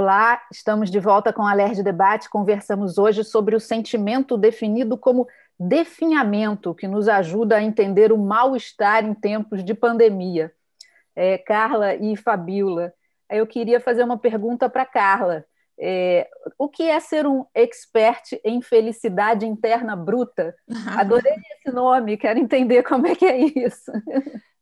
Olá, estamos de volta com a de Debate. Conversamos hoje sobre o sentimento definido como definhamento, que nos ajuda a entender o mal-estar em tempos de pandemia. É, Carla e Fabiola, eu queria fazer uma pergunta para Carla. É, o que é ser um expert em felicidade interna bruta? Adorei esse nome, quero entender como é que é isso.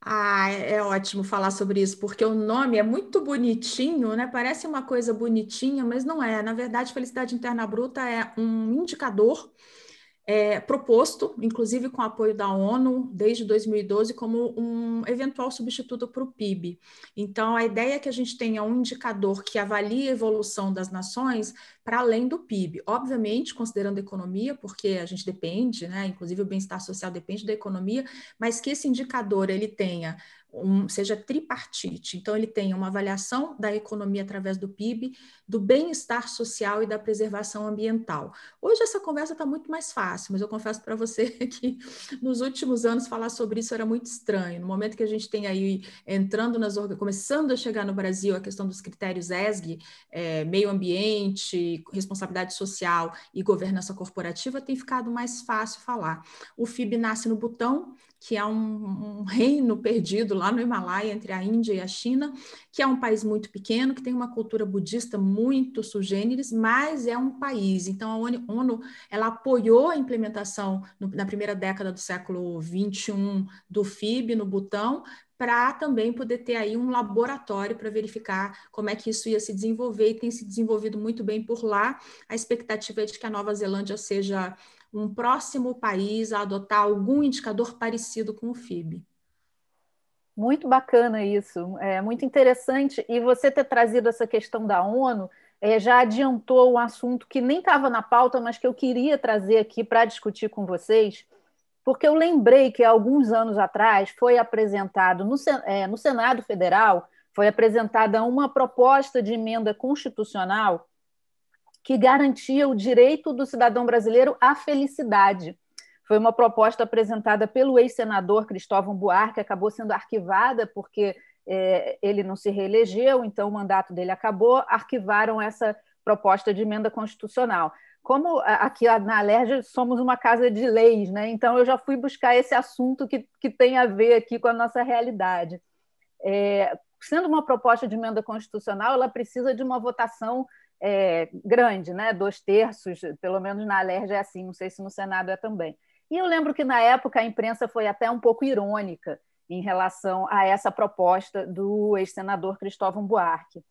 Ah, é ótimo falar sobre isso, porque o nome é muito bonitinho, né? Parece uma coisa bonitinha, mas não é. Na verdade, felicidade interna bruta é um indicador é, proposto, inclusive com apoio da ONU, desde 2012, como um eventual substituto para o PIB. Então, a ideia é que a gente tenha um indicador que avalie a evolução das nações para além do PIB. Obviamente, considerando a economia, porque a gente depende, né? inclusive o bem-estar social depende da economia, mas que esse indicador ele tenha um, seja tripartite. Então, ele tem uma avaliação da economia através do PIB, do bem-estar social e da preservação ambiental. Hoje essa conversa está muito mais fácil, mas eu confesso para você que nos últimos anos falar sobre isso era muito estranho. No momento que a gente tem aí entrando nas começando a chegar no Brasil a questão dos critérios ESG, é, meio ambiente, responsabilidade social e governança corporativa, tem ficado mais fácil falar. O FIB nasce no botão, que é um, um reino perdido lá lá no Himalaia, entre a Índia e a China, que é um país muito pequeno, que tem uma cultura budista muito sugêneres, mas é um país. Então, a ONU ela apoiou a implementação no, na primeira década do século XXI do FIB no Butão, para também poder ter aí um laboratório para verificar como é que isso ia se desenvolver e tem se desenvolvido muito bem por lá. A expectativa é de que a Nova Zelândia seja um próximo país a adotar algum indicador parecido com o FIB. Muito bacana isso, é muito interessante. E você ter trazido essa questão da ONU é, já adiantou um assunto que nem estava na pauta, mas que eu queria trazer aqui para discutir com vocês, porque eu lembrei que alguns anos atrás foi apresentado no, é, no Senado Federal foi apresentada uma proposta de emenda constitucional que garantia o direito do cidadão brasileiro à felicidade. Foi uma proposta apresentada pelo ex-senador Cristóvão Buarque, acabou sendo arquivada porque é, ele não se reelegeu, então o mandato dele acabou, arquivaram essa proposta de emenda constitucional. Como aqui na Alerj somos uma casa de leis, né? então eu já fui buscar esse assunto que, que tem a ver aqui com a nossa realidade. É, sendo uma proposta de emenda constitucional, ela precisa de uma votação é, grande, né? dois terços, pelo menos na Alerj é assim, não sei se no Senado é também. E eu lembro que, na época, a imprensa foi até um pouco irônica em relação a essa proposta do ex-senador Cristóvão Buarque.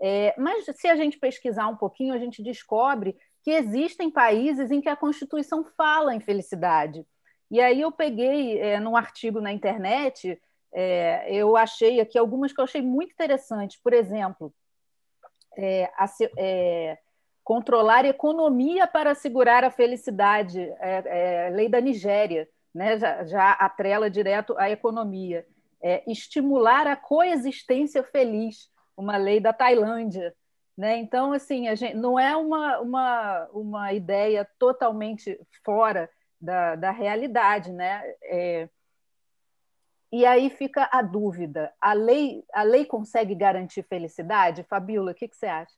É, mas, se a gente pesquisar um pouquinho, a gente descobre que existem países em que a Constituição fala em felicidade. E aí eu peguei é, num artigo na internet, é, eu achei aqui algumas que eu achei muito interessantes. Por exemplo, é, a, é, controlar economia para assegurar a felicidade, é, é, lei da Nigéria, né? já, já atrela direto à economia. É, estimular a coexistência feliz, uma lei da Tailândia. Né? Então, assim, a gente, não é uma, uma, uma ideia totalmente fora da, da realidade. Né? É, e aí fica a dúvida: a lei, a lei consegue garantir felicidade? Fabiola, o que, que você acha?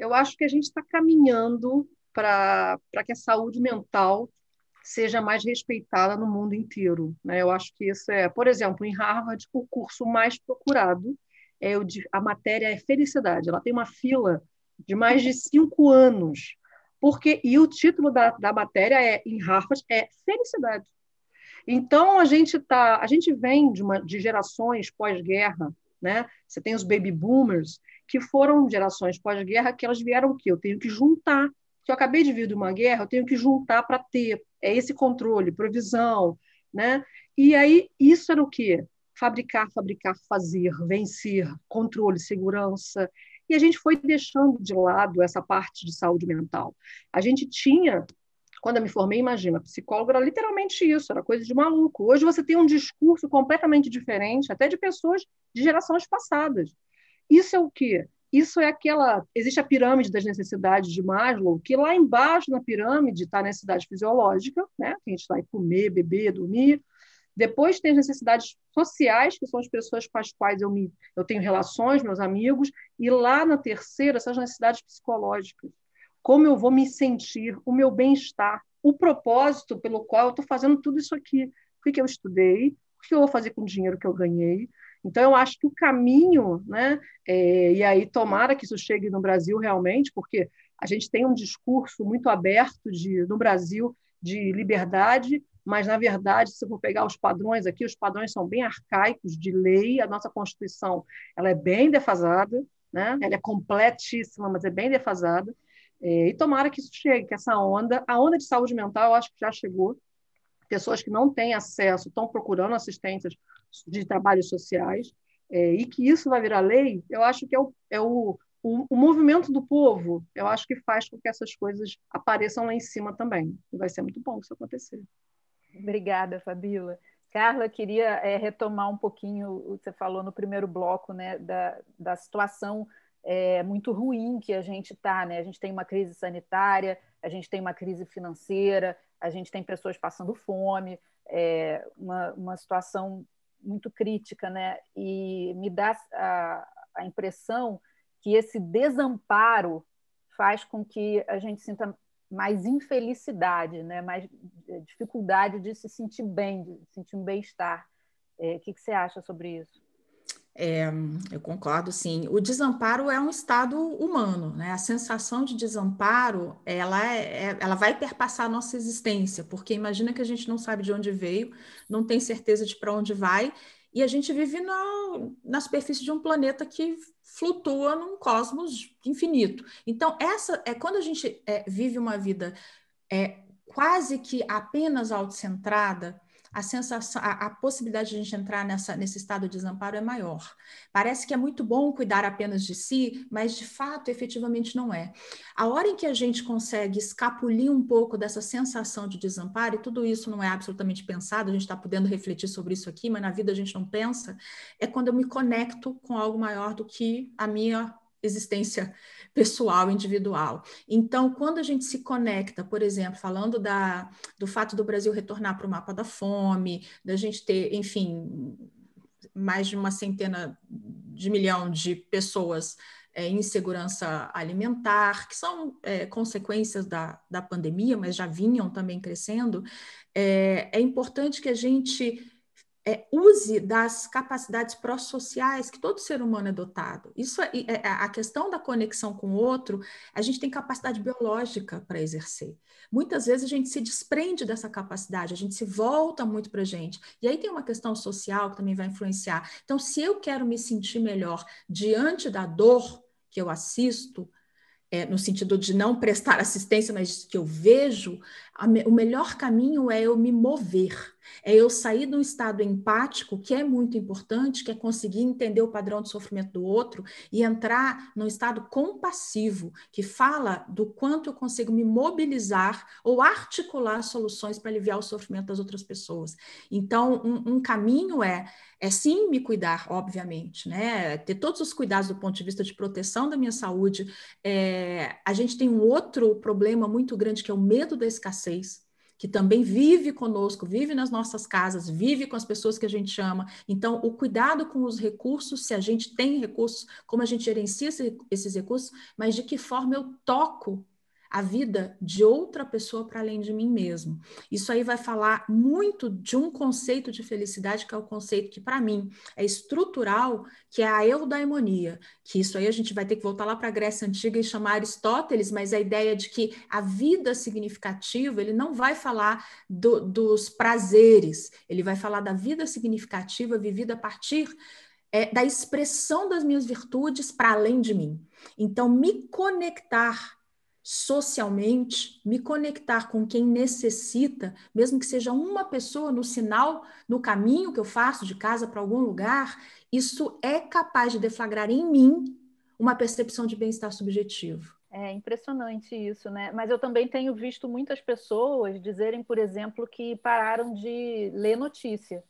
eu acho que a gente está caminhando para que a saúde mental seja mais respeitada no mundo inteiro. Né? Eu acho que isso é, por exemplo, em Harvard, o curso mais procurado é o de, a matéria é felicidade. Ela tem uma fila de mais de cinco anos, porque e o título da, da matéria é em Harvard é felicidade. Então a gente tá, a gente vem de, uma, de gerações pós-guerra, né? Você tem os baby boomers que foram gerações pós-guerra, que elas vieram o quê? Eu tenho que juntar, que eu acabei de vir de uma guerra, eu tenho que juntar para ter é esse controle, provisão, né? E aí isso era o quê? Fabricar, fabricar, fazer, vencer, controle, segurança. E a gente foi deixando de lado essa parte de saúde mental. A gente tinha quando eu me formei, imagina, psicólogo era literalmente isso, era coisa de maluco. Hoje você tem um discurso completamente diferente, até de pessoas de gerações passadas. Isso é o quê? Isso é aquela. Existe a pirâmide das necessidades de Maslow, que lá embaixo na pirâmide está a necessidade fisiológica, né? Que a gente vai comer, beber, dormir. Depois tem as necessidades sociais, que são as pessoas com as quais eu, me, eu tenho relações, meus amigos. E lá na terceira, são as necessidades psicológicas. Como eu vou me sentir, o meu bem-estar, o propósito pelo qual eu estou fazendo tudo isso aqui. O que, que eu estudei, o que eu vou fazer com o dinheiro que eu ganhei, então, eu acho que o caminho, né, é, e aí tomara que isso chegue no Brasil realmente, porque a gente tem um discurso muito aberto de, no Brasil de liberdade, mas, na verdade, se eu for pegar os padrões aqui, os padrões são bem arcaicos de lei, a nossa Constituição ela é bem defasada, né? ela é completíssima, mas é bem defasada, é, e tomara que isso chegue, que essa onda, a onda de saúde mental, eu acho que já chegou, pessoas que não têm acesso estão procurando assistências de trabalhos sociais, é, e que isso vai virar lei, eu acho que é o, é o, o, o, movimento do povo, eu acho que faz com que essas coisas apareçam lá em cima também. E vai ser muito bom isso acontecer. Obrigada, Fabíola. Carla, queria é, retomar um pouquinho o que você falou no primeiro bloco, né, da, da situação é, muito ruim que a gente está, né? A gente tem uma crise sanitária, a gente tem uma crise financeira, a gente tem pessoas passando fome, é, uma, uma situação muito crítica, né? E me dá a, a impressão que esse desamparo faz com que a gente sinta mais infelicidade, né? mais é, dificuldade de se sentir bem, de sentir um bem-estar. É, o que, que você acha sobre isso? É, eu concordo, sim. O desamparo é um estado humano, né? A sensação de desamparo, ela, é, é, ela vai perpassar a nossa existência, porque imagina que a gente não sabe de onde veio, não tem certeza de para onde vai, e a gente vive na, na superfície de um planeta que flutua num cosmos infinito. Então, essa é quando a gente é, vive uma vida é, quase que apenas autocentrada, a sensação, a, a, possibilidade de a gente entrar nessa, nesse estado de desamparo é maior. Parece que é muito bom cuidar apenas de si, mas de fato, efetivamente não é. A hora em que a gente consegue escapulir um pouco dessa sensação de desamparo, e tudo isso não é absolutamente pensado, a gente está podendo refletir sobre isso aqui, mas na vida a gente não pensa, é quando eu me conecto com algo maior do que a minha existência pessoal, individual. Então, quando a gente se conecta, por exemplo, falando da, do fato do Brasil retornar para o mapa da fome, da gente ter, enfim, mais de uma centena de milhão de pessoas é, segurança alimentar, que são é, consequências da, da pandemia, mas já vinham também crescendo, é, é importante que a gente é, use das capacidades pró-sociais que todo ser humano é dotado. Isso é, é, é a questão da conexão com o outro, a gente tem capacidade biológica para exercer. Muitas vezes a gente se desprende dessa capacidade, a gente se volta muito para a gente. E aí tem uma questão social que também vai influenciar. Então, se eu quero me sentir melhor diante da dor que eu assisto, é, no sentido de não prestar assistência, mas que eu vejo, a, o melhor caminho é eu me mover é eu sair de um estado empático, que é muito importante, que é conseguir entender o padrão de sofrimento do outro e entrar num estado compassivo, que fala do quanto eu consigo me mobilizar ou articular soluções para aliviar o sofrimento das outras pessoas. Então, um, um caminho é, é sim me cuidar, obviamente, né? Ter todos os cuidados do ponto de vista de proteção da minha saúde. É, a gente tem um outro problema muito grande que é o medo da escassez que também vive conosco, vive nas nossas casas, vive com as pessoas que a gente chama. Então, o cuidado com os recursos, se a gente tem recursos, como a gente gerencia esses recursos, mas de que forma eu toco a vida de outra pessoa para além de mim mesmo. Isso aí vai falar muito de um conceito de felicidade, que é o conceito que, para mim, é estrutural, que é a eudaimonia. Que isso aí a gente vai ter que voltar lá para a Grécia Antiga e chamar Aristóteles, mas a ideia de que a vida significativa, ele não vai falar do, dos prazeres, ele vai falar da vida significativa vivida a partir é, da expressão das minhas virtudes para além de mim. Então, me conectar socialmente, me conectar com quem necessita, mesmo que seja uma pessoa no sinal, no caminho que eu faço de casa para algum lugar, isso é capaz de deflagrar em mim uma percepção de bem-estar subjetivo. É impressionante isso, né? Mas eu também tenho visto muitas pessoas dizerem, por exemplo, que pararam de ler notícia,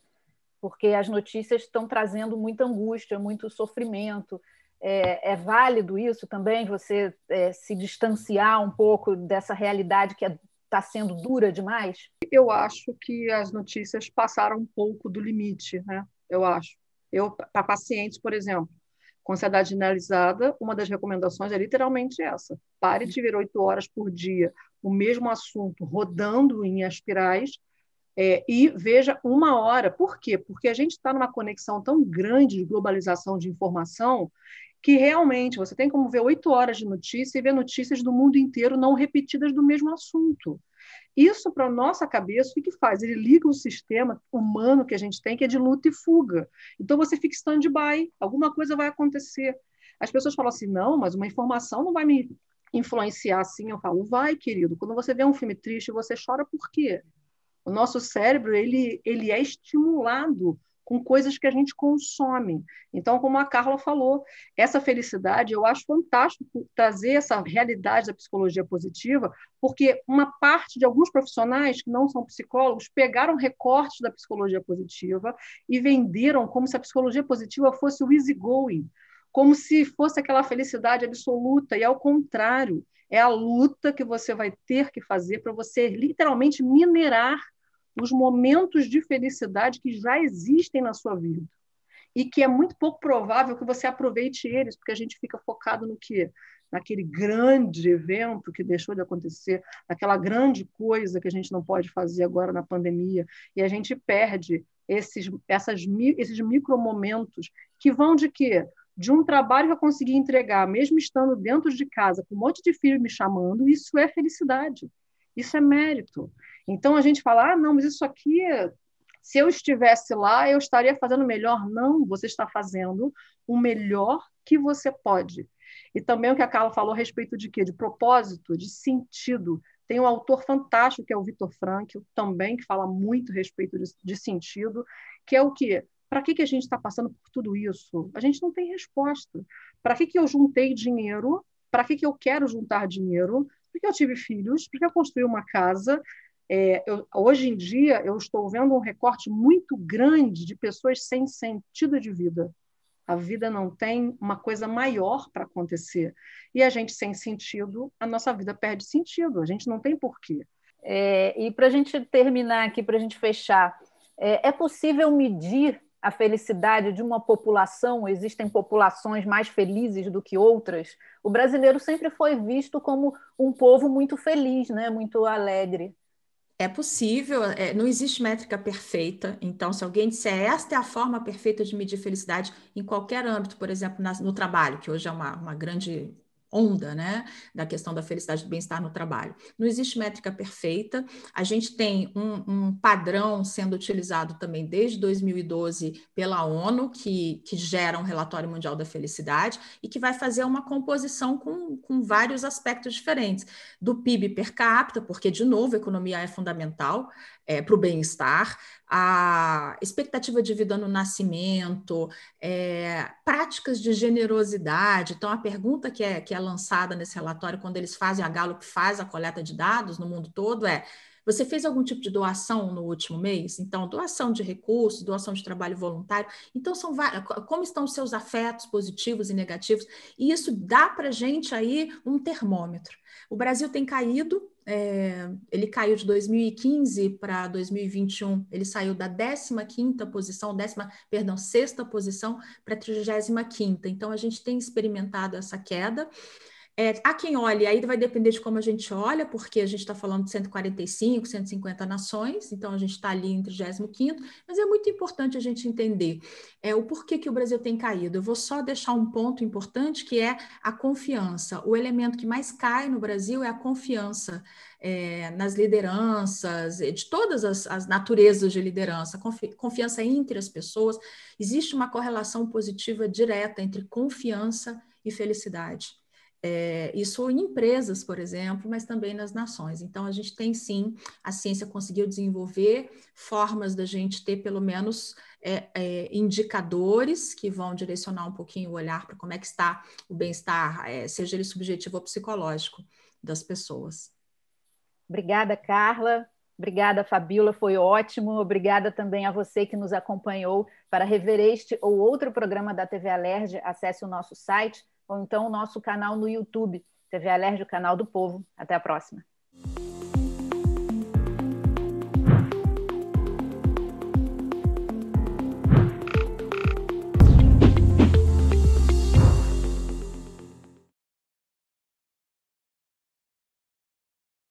porque as notícias estão trazendo muita angústia, muito sofrimento é, é, válido isso também, você é, se distanciar um pouco dessa realidade que está é, sendo dura demais? Eu acho que as notícias passaram um pouco do limite, né? Eu acho. Eu para pacientes, por exemplo, com ansiedade generalizada, uma das recomendações é literalmente essa: pare de ver oito horas por dia o mesmo assunto rodando em espirais é, e veja uma hora. Por quê? Porque a gente está numa conexão tão grande de globalização de informação que realmente você tem como ver oito horas de notícia e ver notícias do mundo inteiro não repetidas do mesmo assunto. Isso, para a nossa cabeça, o que, faz? Ele liga o sistema humano que a gente tem, que é de luta e fuga. Então, você fica stand-by, alguma coisa vai acontecer. As pessoas falam assim, não, mas uma informação não vai me influenciar assim. Eu falo, vai, querido. Quando você vê um filme triste, você chora por quê? O nosso cérebro, ele, ele é estimulado com coisas que a gente consome. Então, como a Carla falou, essa felicidade, eu acho fantástico trazer essa realidade da psicologia positiva, porque uma parte de alguns profissionais que não são psicólogos pegaram recortes da psicologia positiva e venderam como se a psicologia positiva fosse o easy going, como se fosse aquela felicidade absoluta, e ao contrário, é a luta que você vai ter que fazer para você literalmente minerar os momentos de felicidade que já existem na sua vida e que é muito pouco provável que você aproveite eles, porque a gente fica focado no que naquele grande evento que deixou de acontecer, naquela grande coisa que a gente não pode fazer agora na pandemia, e a gente perde esses essas esses micro momentos que vão de quê? De um trabalho que eu consegui entregar, mesmo estando dentro de casa, com um monte de filho me chamando, isso é felicidade. Isso é mérito. Então a gente fala, ah, não, mas isso aqui, se eu estivesse lá, eu estaria fazendo melhor. Não, você está fazendo o melhor que você pode. E também o que a Carla falou a respeito de quê? De propósito, de sentido. Tem um autor fantástico que é o Vitor Frankl, também que fala muito a respeito de, de sentido, que é o quê? Para que, que a gente está passando por tudo isso? A gente não tem resposta. Para que, que eu juntei dinheiro? Para que, que eu quero juntar dinheiro? Porque eu tive filhos? Porque eu construí uma casa? É, eu, hoje em dia, eu estou vendo um recorte muito grande de pessoas sem sentido de vida. A vida não tem uma coisa maior para acontecer. E a gente sem sentido, a nossa vida perde sentido, a gente não tem porquê. É, e para a gente terminar aqui, para a gente fechar, é, é possível medir a felicidade de uma população, existem populações mais felizes do que outras, o brasileiro sempre foi visto como um povo muito feliz, né? muito alegre. É possível, é, não existe métrica perfeita. Então, se alguém disser esta é a forma perfeita de medir felicidade em qualquer âmbito, por exemplo, na, no trabalho, que hoje é uma, uma grande onda, né, da questão da felicidade do bem-estar no trabalho. Não existe métrica perfeita. A gente tem um, um, padrão sendo utilizado também desde 2012 pela ONU, que, que gera um relatório mundial da felicidade e que vai fazer uma composição com, com vários aspectos diferentes. Do PIB per capita, porque, de novo, economia é fundamental, é, para o bem-estar, a expectativa de vida no nascimento, é, práticas de generosidade. Então, a pergunta que é, que é lançada nesse relatório, quando eles fazem, a Gallup faz a coleta de dados no mundo todo, é você fez algum tipo de doação no último mês? Então, doação de recursos, doação de trabalho voluntário. Então, são várias, como estão os seus afetos positivos e negativos? E isso dá para gente aí um termômetro. O Brasil tem caído é, ele caiu de 2015 para 2021, ele saiu da 15 posição, décima, perdão, sexta posição para 35 Então a gente tem experimentado essa queda. É, a quem olha, aí vai depender de como a gente olha, porque a gente está falando de 145, 150 nações, então a gente está ali em 35, mas é muito importante a gente entender é, o porquê que o Brasil tem caído. Eu vou só deixar um ponto importante que é a confiança. O elemento que mais cai no Brasil é a confiança é, nas lideranças, é, de todas as, as naturezas de liderança, confi confiança entre as pessoas. Existe uma correlação positiva direta entre confiança e felicidade. É, isso em empresas, por exemplo, mas também nas nações. Então, a gente tem sim, a ciência conseguiu desenvolver formas da gente ter pelo menos é, é, indicadores que vão direcionar um pouquinho o olhar para como é que está o bem-estar, é, seja ele subjetivo ou psicológico, das pessoas. Obrigada, Carla. Obrigada, Fabiola, foi ótimo. Obrigada também a você que nos acompanhou. Para rever este ou outro programa da TV Alerj, acesse o nosso site ou então o nosso canal no YouTube, TV Alérgio, canal do povo. Até a próxima.